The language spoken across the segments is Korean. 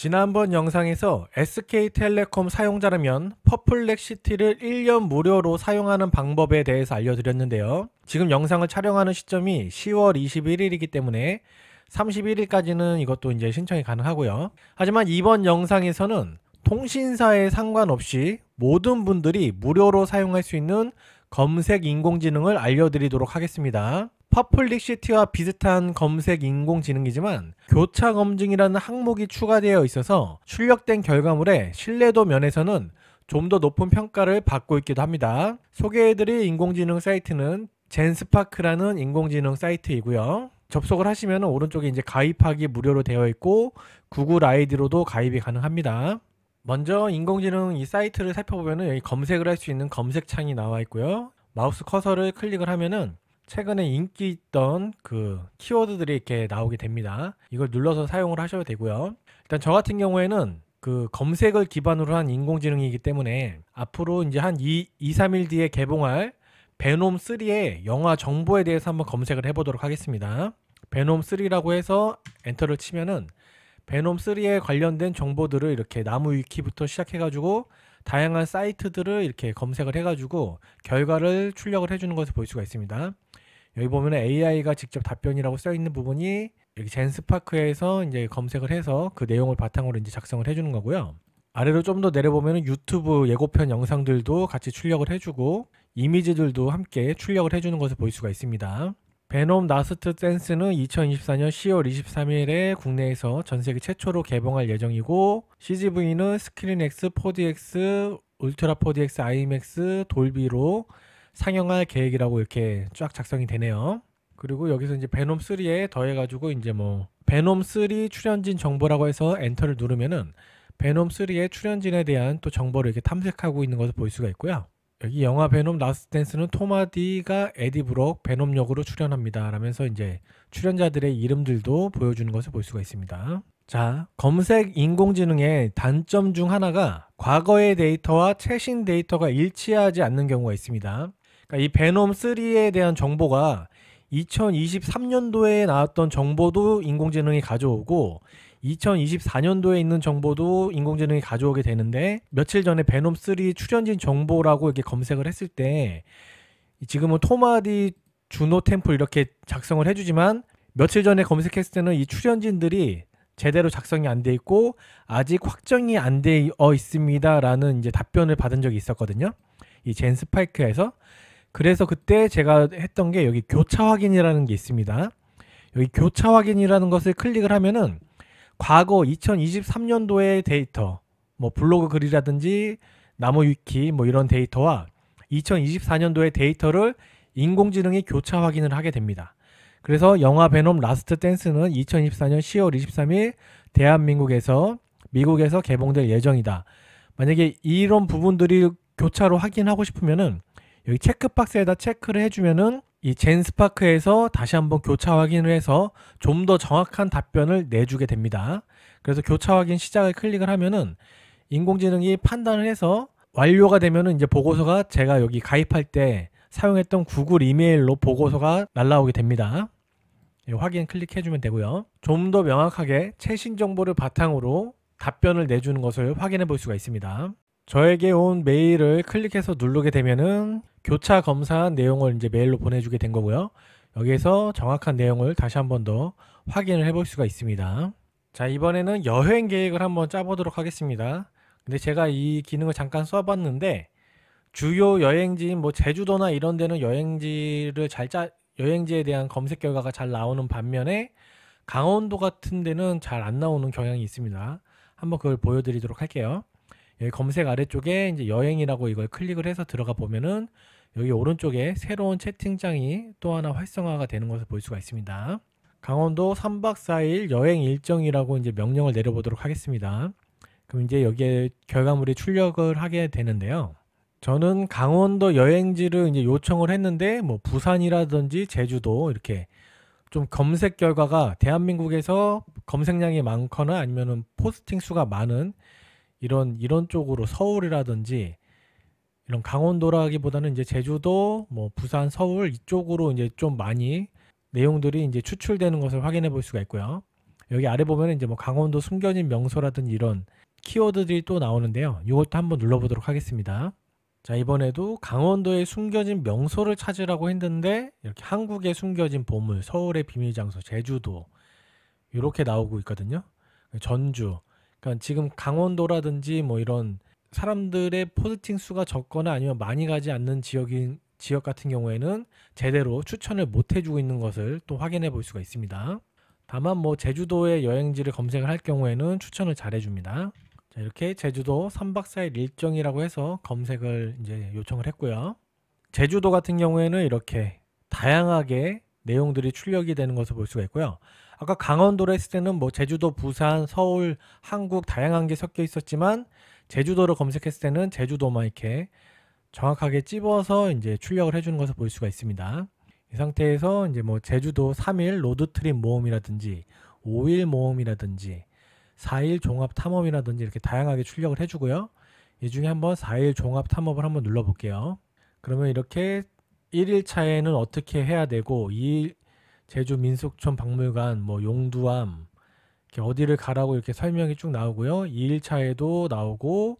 지난번 영상에서 SK텔레콤 사용자라면 퍼플렉시티를 1년 무료로 사용하는 방법에 대해서 알려드렸는데요. 지금 영상을 촬영하는 시점이 10월 21일이기 때문에 31일까지는 이것도 이제 신청이 가능하고요. 하지만 이번 영상에서는 통신사에 상관없이 모든 분들이 무료로 사용할 수 있는 검색 인공지능을 알려드리도록 하겠습니다. 퍼플릭시티와 비슷한 검색 인공지능이지만 교차 검증이라는 항목이 추가되어 있어서 출력된 결과물의 신뢰도 면에서는 좀 더 높은 평가를 받고 있기도 합니다. 소개해드릴 인공지능 사이트는 젠스파크라는 인공지능 사이트이고요. 접속을 하시면 오른쪽에 이제 가입하기 무료로 되어 있고 구글 아이디로도 가입이 가능합니다. 먼저 인공지능 이 사이트를 살펴보면 여기 검색을 할 수 있는 검색창이 나와 있고요. 마우스 커서를 클릭을 하면은 최근에 인기 있던 그 키워드들이 이렇게 나오게 됩니다. 이걸 눌러서 사용을 하셔도 되고요. 일단 저 같은 경우에는 그 검색을 기반으로 한 인공지능이기 때문에 앞으로 이제 한 2, 2 3일 뒤에 개봉할 베놈3의 영화 정보에 대해서 한번 검색을 해보도록 하겠습니다. 베놈3라고 해서 엔터를 치면은 베놈3에 관련된 정보들을 이렇게 나무 위키부터 시작해가지고 다양한 사이트들을 이렇게 검색을 해가지고 결과를 출력을 해주는 것을 볼 수가 있습니다. 여기 보면 AI가 직접 답변이라고 써 있는 부분이 여기 젠스파크에서 이제 검색을 해서 그 내용을 바탕으로 이제 작성을 해주는 거고요. 아래로 좀 더 내려보면 유튜브 예고편 영상들도 같이 출력을 해주고 이미지들도 함께 출력을 해주는 것을 볼 수가 있습니다. 베놈 나스트 댄스는 2024년 10월 23일에 국내에서 전 세계 최초로 개봉할 예정이고 CGV는 스크린 X, 4DX, 울트라 4DX, IMAX, 돌비로 상영할 계획이라고 이렇게 쫙 작성이 되네요. 그리고 여기서 이제 베놈 3에 더해 가지고 이제 뭐 베놈 3 출연진 정보라고 해서 엔터를 누르면은 베놈 3의 출연진에 대한 또 정보를 이렇게 탐색하고 있는 것을 볼 수가 있고요. 여기 영화 베놈 라스트 댄스는 토마디가 에디 브록 베놈 역으로 출연합니다. 라면서 이제 출연자들의 이름들도 보여주는 것을 볼 수가 있습니다. 자, 검색 인공지능의 단점 중 하나가 과거의 데이터와 최신 데이터가 일치하지 않는 경우가 있습니다. 그러니까 이 베놈 3에 대한 정보가 2023년도에 나왔던 정보도 인공지능이 가져오고 2024년도에 있는 정보도 인공지능이 가져오게 되는데 며칠 전에 베놈 3 출연진 정보라고 이렇게 검색을 했을 때 지금은 토마디 주노 템플 이렇게 작성을 해주지만 며칠 전에 검색했을 때는 이 출연진들이 제대로 작성이 안 돼 있고 아직 확정이 안 되어 있습니다라는 이제 답변을 받은 적이 있었거든요. 이 젠 스파이크에서 그래서 그때 제가 했던 게 여기 교차 확인이라는 게 있습니다. 여기 교차 확인이라는 것을 클릭을 하면은 과거 2023년도의 데이터, 뭐 블로그 글이라든지 나무 위키 뭐 이런 데이터와 2024년도의 데이터를 인공지능이 교차 확인을 하게 됩니다. 그래서 영화 베놈 라스트 댄스는 2024년 10월 23일 대한민국에서 미국에서 개봉될 예정이다. 만약에 이런 부분들이 교차로 확인하고 싶으면은 여기 체크박스에다 체크를 해주면은 이 젠스파크에서 다시 한번 교차 확인을 해서 좀 더 정확한 답변을 내주게 됩니다. 그래서 교차 확인 시작을 클릭을 하면은 인공지능이 판단을 해서 완료가 되면은 이제 보고서가 제가 여기 가입할 때 사용했던 구글 이메일로 보고서가 날라오게 됩니다. 확인 클릭해주면 되고요. 좀 더 명확하게 최신 정보를 바탕으로 답변을 내주는 것을 확인해 볼 수가 있습니다. 저에게 온 메일을 클릭해서 누르게 되면은 교차 검사한 내용을 이제 메일로 보내주게 된 거고요. 여기에서 정확한 내용을 다시 한 번 더 확인을 해볼 수가 있습니다. 자 이번에는 여행 계획을 한번 짜보도록 하겠습니다. 근데 제가 이 기능을 잠깐 써봤는데 주요 여행지인 뭐 제주도나 이런 데는 여행지를 잘 짜, 여행지에 대한 검색 결과가 잘 나오는 반면에 강원도 같은 데는 잘 안 나오는 경향이 있습니다. 한번 그걸 보여드리도록 할게요. 여기 예, 검색 아래쪽에 이제 여행이라고 이걸 클릭을 해서 들어가 보면은 여기 오른쪽에 새로운 채팅장이 또 하나 활성화가 되는 것을 볼 수가 있습니다. 강원도 3박 4일 여행 일정이라고 이제 명령을 내려보도록 하겠습니다. 그럼 이제 여기에 결과물이 출력을 하게 되는데요. 저는 강원도 여행지를 이제 요청을 했는데 뭐 부산이라든지 제주도 이렇게 좀 검색 결과가 대한민국에서 검색량이 많거나 아니면 포스팅 수가 많은 이런 이런 쪽으로 서울이라든지 이런 강원도라기보다는 이제 제주도, 뭐 부산, 서울 이쪽으로 이제 좀 많이 내용들이 이제 추출되는 것을 확인해 볼 수가 있고요. 여기 아래 보면 이제 뭐 강원도 숨겨진 명소라든지 이런 키워드들이 또 나오는데요. 이것도 한번 눌러보도록 하겠습니다. 자 이번에도 강원도의 숨겨진 명소를 찾으라고 했는데 이렇게 한국의 숨겨진 보물, 서울의 비밀 장소, 제주도 이렇게 나오고 있거든요. 전주 그러니까 지금 강원도라든지 뭐 이런 사람들의 포스팅 수가 적거나 아니면 많이 가지 않는 지역인 지역 같은 경우에는 제대로 추천을 못 해주고 있는 것을 또 확인해 볼 수가 있습니다. 다만 뭐 제주도의 여행지를 검색을 할 경우에는 추천을 잘 해줍니다. 자, 이렇게 제주도 3박 4일 일정이라고 해서 검색을 이제 요청을 했고요. 제주도 같은 경우에는 이렇게 다양하게 내용들이 출력이 되는 것을 볼 수가 있고요. 아까 강원도를 했을 때는 뭐 제주도, 부산, 서울, 한국 다양한 게 섞여 있었지만 제주도를 검색했을 때는 제주도만 이렇게 정확하게 찝어서 이제 출력을 해주는 것을 볼 수가 있습니다. 이 상태에서 이제 뭐 제주도 3일 로드트립 모음이라든지 5일 모음이라든지 4일 종합 탐험이라든지 이렇게 다양하게 출력을 해주고요. 이 중에 한번 4일 종합 탐험을 한번 눌러볼게요. 그러면 이렇게 1일 차에는 어떻게 해야 되고 2일 제주 민속촌 박물관, 뭐 용두암 이렇게 어디를 가라고 이렇게 설명이 쭉 나오고요. 2일차에도 나오고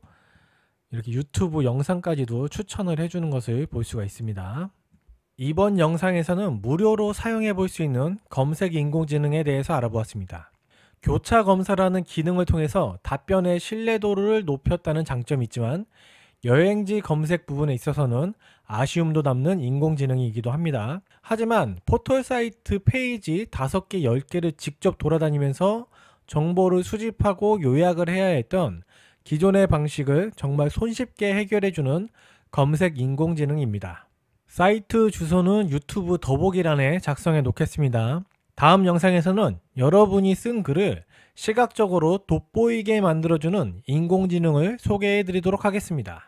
이렇게 유튜브 영상까지도 추천을 해주는 것을 볼 수가 있습니다. 이번 영상에서는 무료로 사용해 볼 수 있는 검색 인공지능에 대해서 알아보았습니다. 교차 검사라는 기능을 통해서 답변의 신뢰도를 높였다는 장점이 있지만 여행지 검색 부분에 있어서는 아쉬움도 남는 인공지능이기도 합니다. 하지만 포털 사이트 페이지 5개, 10개를 직접 돌아다니면서 정보를 수집하고 요약을 해야 했던 기존의 방식을 정말 손쉽게 해결해주는 검색 인공지능입니다. 사이트 주소는 유튜브 더보기란에 작성해 놓겠습니다. 다음 영상에서는 여러분이 쓴 글을 시각적으로 돋보이게 만들어주는 인공지능을 소개해 드리도록 하겠습니다.